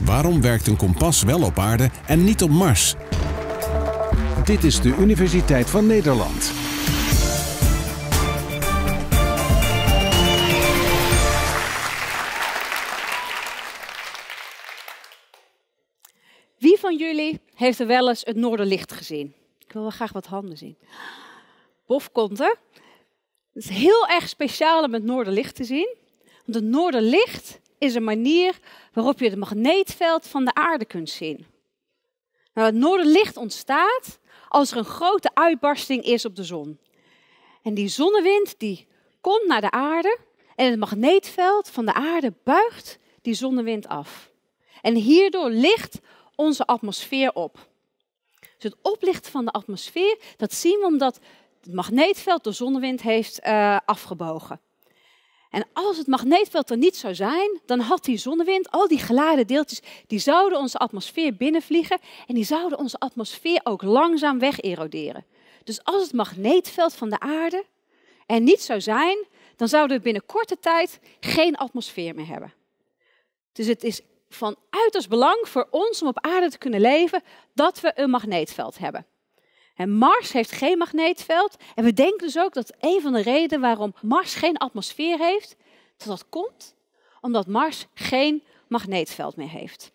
Waarom werkt een kompas wel op aarde en niet op Mars? Dit is de Universiteit van Nederland. Wie van jullie heeft er wel eens het Noorderlicht gezien? Ik wil wel graag wat handen zien. Bof komt er. Het is heel erg speciaal om het Noorderlicht te zien. De het noorderlicht is een manier waarop je het magneetveld van de aarde kunt zien. Nou, het noorderlicht ontstaat als er een grote uitbarsting is op de zon. En die zonnewind die komt naar de aarde en het magneetveld van de aarde buigt die zonnewind af. En hierdoor licht onze atmosfeer op. Dus het oplichten van de atmosfeer, dat zien we omdat het magneetveld de zonnewind heeft uh, afgebogen. En als het magneetveld er niet zou zijn, dan had die zonnewind, al die geladen deeltjes, die zouden onze atmosfeer binnenvliegen en die zouden onze atmosfeer ook langzaam wegeroderen. Dus als het magneetveld van de aarde er niet zou zijn, dan zouden we binnen korte tijd geen atmosfeer meer hebben. Dus het is van uiterst belang voor ons om op aarde te kunnen leven dat we een magneetveld hebben. En Mars heeft geen magneetveld. En we denken dus ook dat een van de redenen waarom Mars geen atmosfeer heeft, dat dat komt omdat Mars geen magneetveld meer heeft.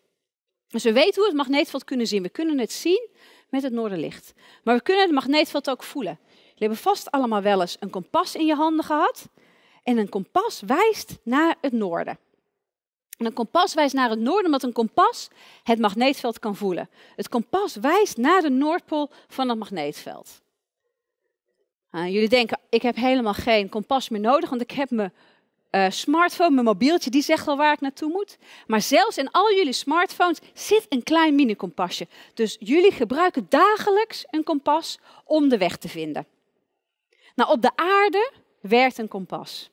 Dus we weten hoe we het magneetveld kunnen zien. We kunnen het zien met het noorderlicht. Maar we kunnen het magneetveld ook voelen. Jullie hebben vast allemaal wel eens een kompas in je handen gehad. En een kompas wijst naar het noorden. En een kompas wijst naar het noorden, omdat een kompas het magneetveld kan voelen. Het kompas wijst naar de Noordpool van het magneetveld. Ah, jullie denken, ik heb helemaal geen kompas meer nodig, want ik heb mijn eh, smartphone, mijn mobieltje, die zegt al waar ik naartoe moet. Maar zelfs in al jullie smartphones zit een klein mini-kompasje. Dus jullie gebruiken dagelijks een kompas om de weg te vinden. Nou, op de aarde werkt een kompas.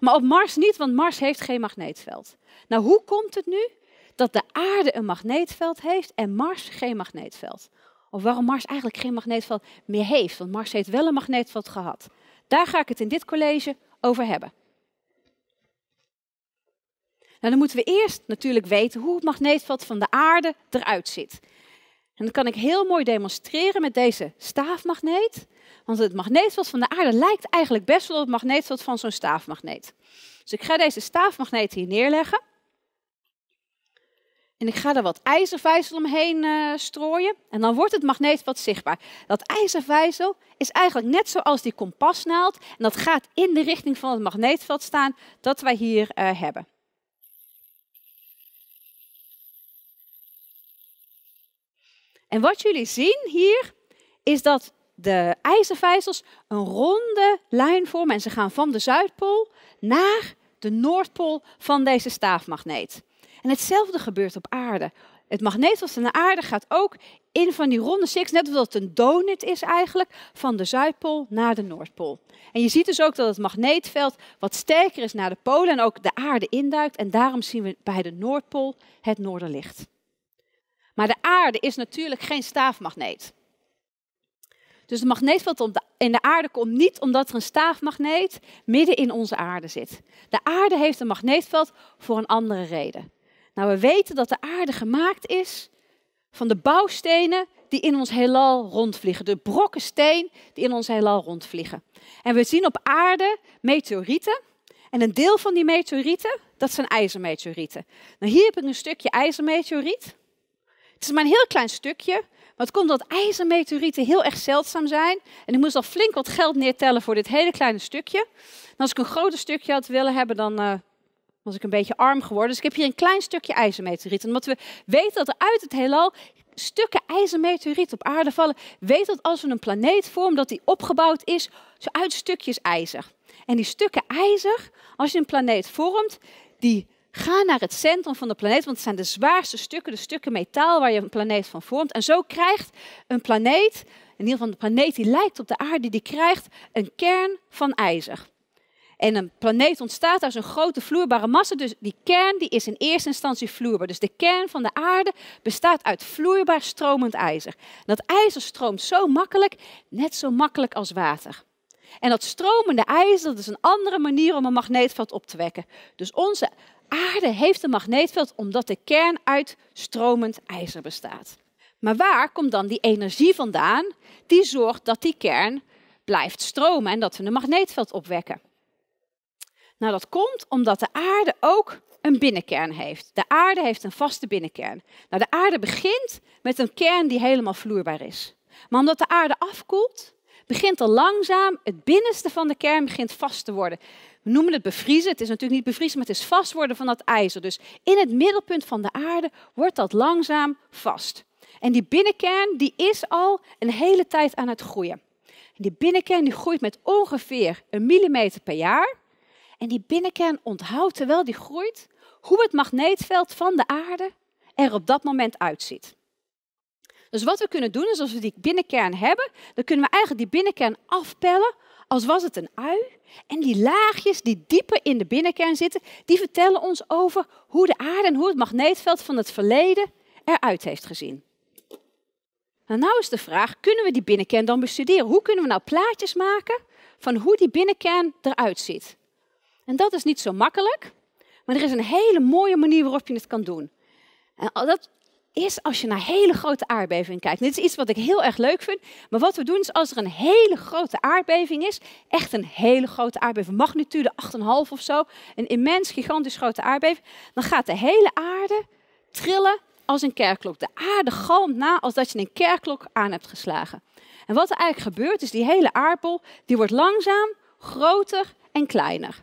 Maar op Mars niet, want Mars heeft geen magneetveld. Nou, hoe komt het nu dat de aarde een magneetveld heeft en Mars geen magneetveld? Of waarom Mars eigenlijk geen magneetveld meer heeft, want Mars heeft wel een magneetveld gehad. Daar ga ik het in dit college over hebben. Nou, dan moeten we eerst natuurlijk weten hoe het magneetveld van de aarde eruit ziet. En dat kan ik heel mooi demonstreren met deze staafmagneet. Want het magneetveld van de aarde lijkt eigenlijk best wel op het magneetveld van zo'n staafmagneet. Dus ik ga deze staafmagneet hier neerleggen. En ik ga er wat ijzervijzel omheen eh, strooien. En dan wordt het magneetveld zichtbaar. Dat ijzervijzel is eigenlijk net zoals die kompasnaald. En dat gaat in de richting van het magneetveld staan dat wij hier eh, hebben. En wat jullie zien hier, is dat de ijzervijzels een ronde lijn vormen en ze gaan van de Zuidpool naar de Noordpool van deze staafmagneet. En hetzelfde gebeurt op aarde. Het magneet van de aarde gaat ook in van die ronde six, net zoals het een donut is eigenlijk, van de Zuidpool naar de Noordpool. En je ziet dus ook dat het magneetveld wat sterker is naar de polen en ook de aarde induikt. En daarom zien we bij de Noordpool het noorderlicht. Maar de aarde is natuurlijk geen staafmagneet. Dus het magneetveld in de aarde komt niet omdat er een staafmagneet midden in onze aarde zit. De aarde heeft een magneetveld voor een andere reden. Nou, we weten dat de aarde gemaakt is van de bouwstenen die in ons heelal rondvliegen. De brokken steen die in ons heelal rondvliegen. En we zien op aarde meteorieten. En een deel van die meteorieten, dat zijn ijzermeteorieten. Nou, hier heb ik een stukje ijzermeteoriet. Het is maar een heel klein stukje. Maar het komt dat ijzermeteorieten heel erg zeldzaam zijn. En ik moest al flink wat geld neertellen voor dit hele kleine stukje. als ik een groter stukje had willen hebben, dan eh, was ik een beetje arm geworden. Dus ik heb hier een klein stukje ijzermeteorieten, En omdat we weten dat er uit het heelal stukken ijzermeteorieten op aarde vallen, weet dat als we een planeet vormen, dat die opgebouwd is uit stukjes ijzer. En die stukken ijzer, als je een planeet vormt, die Ga naar het centrum van de planeet, want het zijn de zwaarste stukken, de stukken metaal waar je een planeet van vormt. En zo krijgt een planeet, in ieder geval een planeet die lijkt op de aarde, die krijgt een kern van ijzer. En een planeet ontstaat uit een grote vloeibare massa, dus die kern die is in eerste instantie vloeibaar. Dus de kern van de aarde bestaat uit vloeibaar stromend ijzer. En dat ijzer stroomt zo makkelijk, net zo makkelijk als water. En dat stromende ijzer, dat is een andere manier om een magneetveld op te wekken. Dus onze aarde heeft een magneetveld omdat de kern uit stromend ijzer bestaat. Maar waar komt dan die energie vandaan die zorgt dat die kern blijft stromen en dat we een magneetveld opwekken? Nou, dat komt omdat de aarde ook een binnenkern heeft. De aarde heeft een vaste binnenkern. Nou, de aarde begint met een kern die helemaal vloeibaar is. Maar omdat de aarde afkoelt, begint al langzaam, het binnenste van de kern begint vast te worden. We noemen het bevriezen. Het is natuurlijk niet bevriezen, maar het is vast worden van dat ijzer. Dus in het middelpunt van de aarde wordt dat langzaam vast. En die binnenkern die is al een hele tijd aan het groeien. die binnenkern die groeit met ongeveer een millimeter per jaar. En die binnenkern onthoudt terwijl die groeit hoe het magneetveld van de aarde er op dat moment uitziet. Dus wat we kunnen doen is als we die binnenkern hebben, dan kunnen we eigenlijk die binnenkern afpellen als was het een ui. En die laagjes die dieper in de binnenkern zitten, die vertellen ons over hoe de aarde en hoe het magneetveld van het verleden eruit heeft gezien. Nou, nou is de vraag, kunnen we die binnenkern dan bestuderen? Hoe kunnen we nou plaatjes maken van hoe die binnenkern eruit ziet? En dat is niet zo makkelijk, maar er is een hele mooie manier waarop je het kan doen. En dat is als je naar hele grote aardbevingen kijkt. Dit is iets wat ik heel erg leuk vind. Maar wat we doen is als er een hele grote aardbeving is, echt een hele grote aardbeving, magnitude 8,5 of zo, een immens, gigantisch grote aardbeving, dan gaat de hele aarde trillen als een kerkklok. De aarde galmt na als dat je een kerkklok aan hebt geslagen. En wat er eigenlijk gebeurt is die hele aardbol, die wordt langzaam groter en kleiner.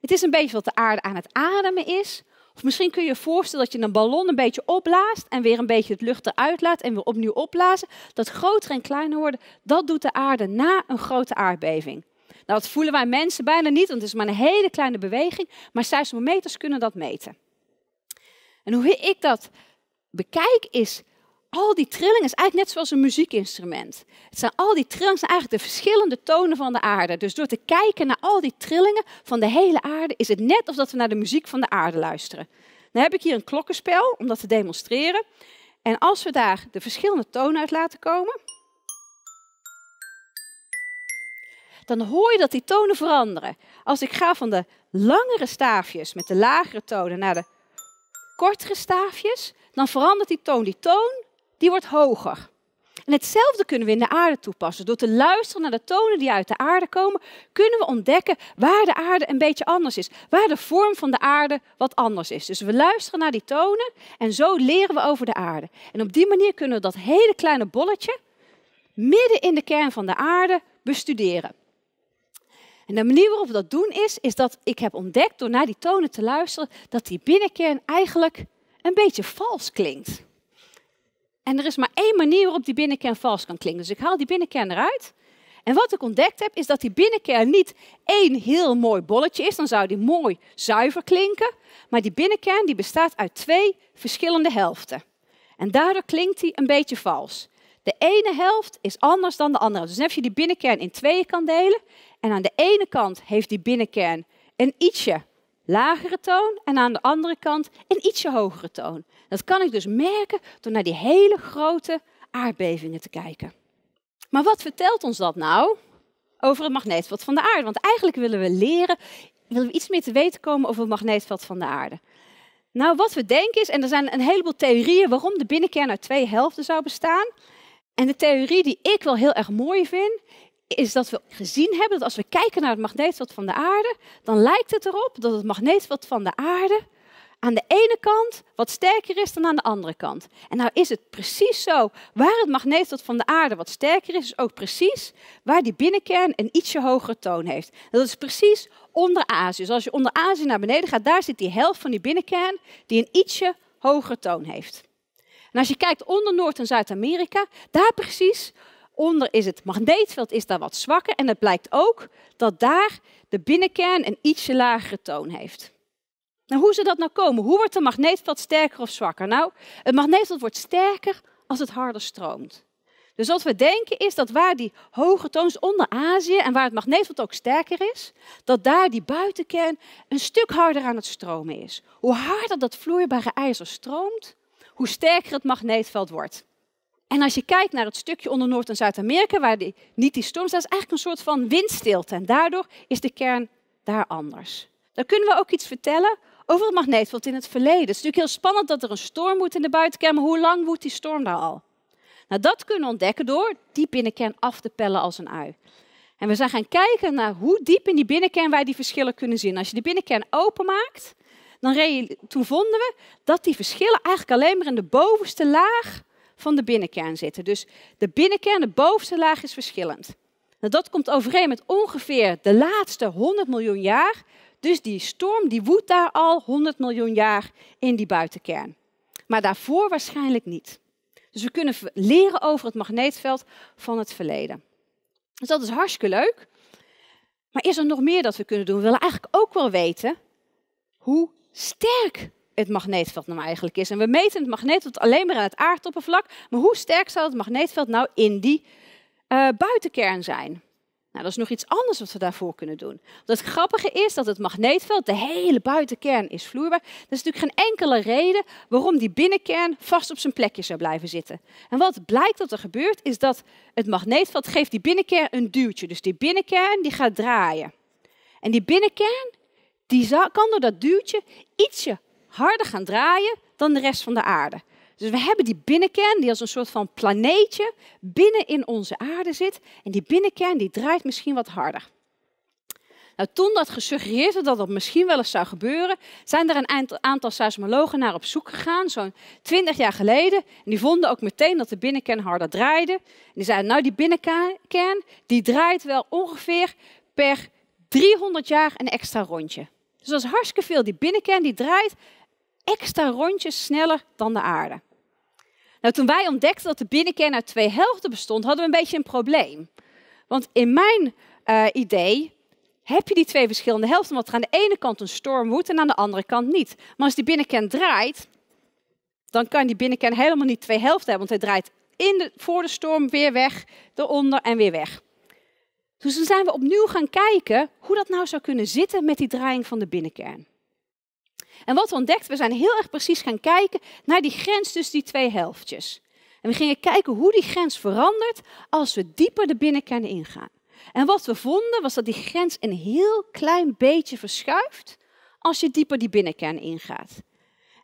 Het is een beetje wat de aarde aan het ademen is, of misschien kun je je voorstellen dat je een ballon een beetje opblaast en weer een beetje het lucht eruit laat en weer opnieuw opblazen. Dat groter en kleiner worden, dat doet de aarde na een grote aardbeving. Nou, dat voelen wij mensen bijna niet, want het is maar een hele kleine beweging, maar seismometers kunnen dat meten. En hoe ik dat bekijk is, al die trillingen is eigenlijk net zoals een muziekinstrument. Het zijn al die trillingen zijn eigenlijk de verschillende tonen van de aarde. Dus door te kijken naar al die trillingen van de hele aarde, is het net alsof we naar de muziek van de aarde luisteren. Dan heb ik hier een klokkenspel om dat te demonstreren. En als we daar de verschillende tonen uit laten komen, dan hoor je dat die tonen veranderen. Als ik ga van de langere staafjes met de lagere tonen naar de kortere staafjes, dan verandert die toon. Die toon die wordt hoger. En hetzelfde kunnen we in de aarde toepassen. Door te luisteren naar de tonen die uit de aarde komen, kunnen we ontdekken waar de aarde een beetje anders is. Waar de vorm van de aarde wat anders is. Dus we luisteren naar die tonen en zo leren we over de aarde. En op die manier kunnen we dat hele kleine bolletje midden in de kern van de aarde bestuderen. En de manier waarop we dat doen is, is dat ik heb ontdekt door naar die tonen te luisteren, dat die binnenkern eigenlijk een beetje vals klinkt. En er is maar één manier waarop die binnenkern vals kan klinken. Dus ik haal die binnenkern eruit. En wat ik ontdekt heb, is dat die binnenkern niet één heel mooi bolletje is. Dan zou die mooi zuiver klinken. Maar die binnenkern die bestaat uit twee verschillende helften. En daardoor klinkt die een beetje vals. De ene helft is anders dan de andere. Dus als je die binnenkern in tweeën kan delen. En aan de ene kant heeft die binnenkern een ietsje lagere toon en aan de andere kant een ietsje hogere toon. Dat kan ik dus merken door naar die hele grote aardbevingen te kijken. Maar wat vertelt ons dat nou over het magneetveld van de aarde? Want eigenlijk willen we leren, willen we iets meer te weten komen over het magneetveld van de aarde. Nou, wat we denken is, en er zijn een heleboel theorieën waarom de binnenkern uit twee helften zou bestaan. En de theorie die ik wel heel erg mooi vind, is dat we gezien hebben dat als we kijken naar het magneetveld van de aarde, dan lijkt het erop dat het magneetveld van de aarde aan de ene kant wat sterker is dan aan de andere kant. En nou is het precies zo. Waar het magneetveld van de aarde wat sterker is, is ook precies waar die binnenkern een ietsje hogere toon heeft. dat is precies onder Azië. Dus als je onder Azië naar beneden gaat, daar zit die helft van die binnenkern die een ietsje hogere toon heeft. En als je kijkt onder Noord- en Zuid-Amerika, daar precies Onder is het magneetveld is daar wat zwakker en het blijkt ook dat daar de binnenkern een ietsje lagere toon heeft. Nou, hoe ze dat nou komen? Hoe wordt een magneetveld sterker of zwakker? Nou, het magneetveld wordt sterker als het harder stroomt. Dus wat we denken is dat waar die hoge toons onder Azië en waar het magneetveld ook sterker is, dat daar die buitenkern een stuk harder aan het stromen is. Hoe harder dat vloeibare ijzer stroomt, hoe sterker het magneetveld wordt. En als je kijkt naar het stukje onder Noord- en Zuid-Amerika, waar die, niet die storm staat, dat is eigenlijk een soort van windstilte. En daardoor is de kern daar anders. Dan kunnen we ook iets vertellen over het magneetveld in het verleden. Het is natuurlijk heel spannend dat er een storm moet in de buitenkern, maar hoe lang woedt die storm daar al? Nou, dat kunnen we ontdekken door die binnenkern af te pellen als een ui. En we zijn gaan kijken naar hoe diep in die binnenkern wij die verschillen kunnen zien. Als je die binnenkern openmaakt, dan toen vonden we dat die verschillen eigenlijk alleen maar in de bovenste laag van de binnenkern zitten. Dus de binnenkern, de bovenste laag, is verschillend. Nou, dat komt overeen met ongeveer de laatste 100 miljoen jaar. Dus die storm die woedt daar al 100 miljoen jaar in die buitenkern. Maar daarvoor waarschijnlijk niet. Dus we kunnen leren over het magneetveld van het verleden. Dus dat is hartstikke leuk. Maar is er nog meer dat we kunnen doen? We willen eigenlijk ook wel weten hoe sterk het magneetveld nou eigenlijk is. En we meten het magneetveld alleen maar aan het aardoppervlak. Maar hoe sterk zal het magneetveld nou in die eh, buitenkern zijn? Nou, dat is nog iets anders wat we daarvoor kunnen doen. Dat het grappige is dat het magneetveld, de hele buitenkern, is vloeibaar. Er is natuurlijk geen enkele reden waarom die binnenkern vast op zijn plekje zou blijven zitten. En wat blijkt dat er gebeurt, is dat het magneetveld geeft die binnenkern een duwtje. Dus die binnenkern die gaat draaien. En die binnenkern die kan door dat duwtje ietsje harder gaan draaien dan de rest van de aarde. Dus we hebben die binnenkern die als een soort van planeetje binnen in onze aarde zit. En die binnenkern die draait misschien wat harder. Nou, toen dat gesuggereerd werd dat dat misschien wel eens zou gebeuren, zijn er een aantal seismologen naar op zoek gegaan, zo'n 20 jaar geleden. En die vonden ook meteen dat de binnenkern harder draaide. En die zeiden, nou die binnenkern die draait wel ongeveer per 300 jaar een extra rondje. Dus dat is hartstikke veel. Die binnenkern die draait extra rondjes sneller dan de aarde. Nou, toen wij ontdekten dat de binnenkern uit twee helften bestond, hadden we een beetje een probleem. Want in mijn eh, idee heb je die twee verschillende helften, omdat er aan de ene kant een storm woedt en aan de andere kant niet. Maar als die binnenkern draait, dan kan die binnenkern helemaal niet twee helften hebben, want hij draait in de, voor de storm weer weg, eronder en weer weg. Dus toen zijn we opnieuw gaan kijken hoe dat nou zou kunnen zitten met die draaiing van de binnenkern. En wat we ontdekt, we zijn heel erg precies gaan kijken naar die grens tussen die twee helftjes. En we gingen kijken hoe die grens verandert als we dieper de binnenkern ingaan. En wat we vonden was dat die grens een heel klein beetje verschuift als je dieper die binnenkern ingaat.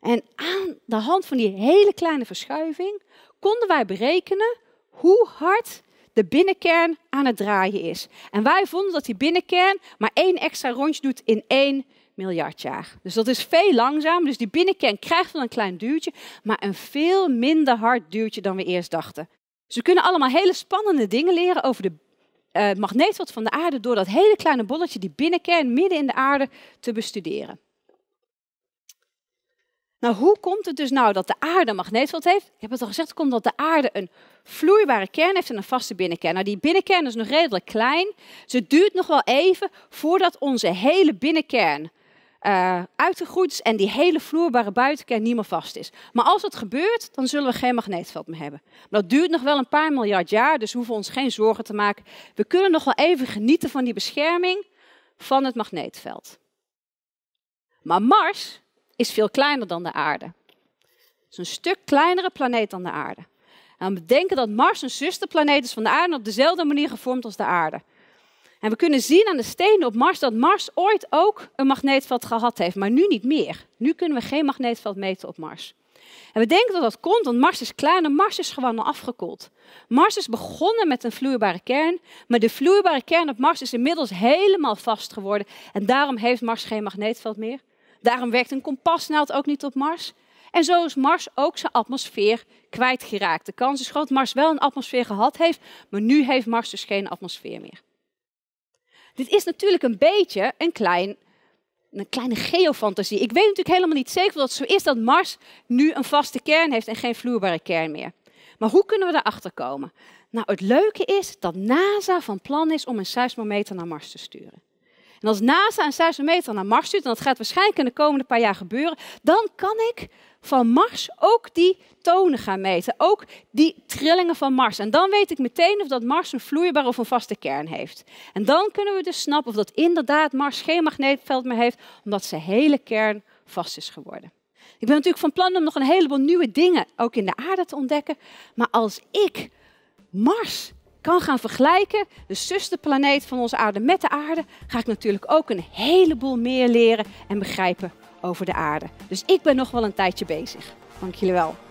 En aan de hand van die hele kleine verschuiving konden wij berekenen hoe hard de binnenkern aan het draaien is. En wij vonden dat die binnenkern maar één extra rondje doet in één miljard jaar. Dus dat is veel langzamer. Dus die binnenkern krijgt wel een klein duwtje, maar een veel minder hard duwtje dan we eerst dachten. Ze kunnen allemaal hele spannende dingen leren over de uh, magneetveld van de aarde door dat hele kleine bolletje, die binnenkern midden in de aarde, te bestuderen. Nou, hoe komt het dus nou dat de aarde een magneetveld heeft? Ik heb het al gezegd, het komt omdat de aarde een vloeibare kern heeft en een vaste binnenkern. Nou, die binnenkern is nog redelijk klein. Ze het duurt nog wel even voordat onze hele binnenkern eh, uitgegroeid is en die hele vloerbare buitenkern niet meer vast is. Maar als dat gebeurt, dan zullen we geen magneetveld meer hebben. Maar dat duurt nog wel een paar miljard jaar, dus hoeven we ons geen zorgen te maken. We kunnen nog wel even genieten van die bescherming van het magneetveld. Maar Mars is veel kleiner dan de aarde. Het is een stuk kleinere planeet dan de aarde. En we denken dat Mars een zusterplaneet is van de aarde en op dezelfde manier gevormd als de aarde. En we kunnen zien aan de stenen op Mars dat Mars ooit ook een magneetveld gehad heeft, maar nu niet meer. Nu kunnen we geen magneetveld meten op Mars. En we denken dat dat komt, want Mars is klein en Mars is gewoon al afgekoeld. Mars is begonnen met een vloeibare kern, maar de vloeibare kern op Mars is inmiddels helemaal vast geworden. En daarom heeft Mars geen magneetveld meer. Daarom werkt een kompasnaald ook niet op Mars. En zo is Mars ook zijn atmosfeer kwijtgeraakt. De kans is groot dat Mars wel een atmosfeer gehad heeft, maar nu heeft Mars dus geen atmosfeer meer. Dit is natuurlijk een beetje een, klein, een kleine geofantasie. Ik weet natuurlijk helemaal niet zeker of het zo is dat Mars nu een vaste kern heeft en geen vloeibare kern meer. Maar hoe kunnen we daarachter komen? Nou, het leuke is dat NASA van plan is om een seismometer naar Mars te sturen. En als NASA een seismometer naar Mars stuurt, en dat gaat waarschijnlijk in de komende paar jaar gebeuren, dan kan ik van Mars ook die tonen gaan meten. Ook die trillingen van Mars. En dan weet ik meteen of dat Mars een vloeibare of een vaste kern heeft. En dan kunnen we dus snappen of dat inderdaad Mars geen magneetveld meer heeft, omdat zijn hele kern vast is geworden. Ik ben natuurlijk van plan om nog een heleboel nieuwe dingen ook in de aarde te ontdekken. Maar als ik Mars kan gaan vergelijken, de zusterplaneet van onze aarde met de aarde, ga ik natuurlijk ook een heleboel meer leren en begrijpen over de aarde. Dus ik ben nog wel een tijdje bezig. Dank jullie wel.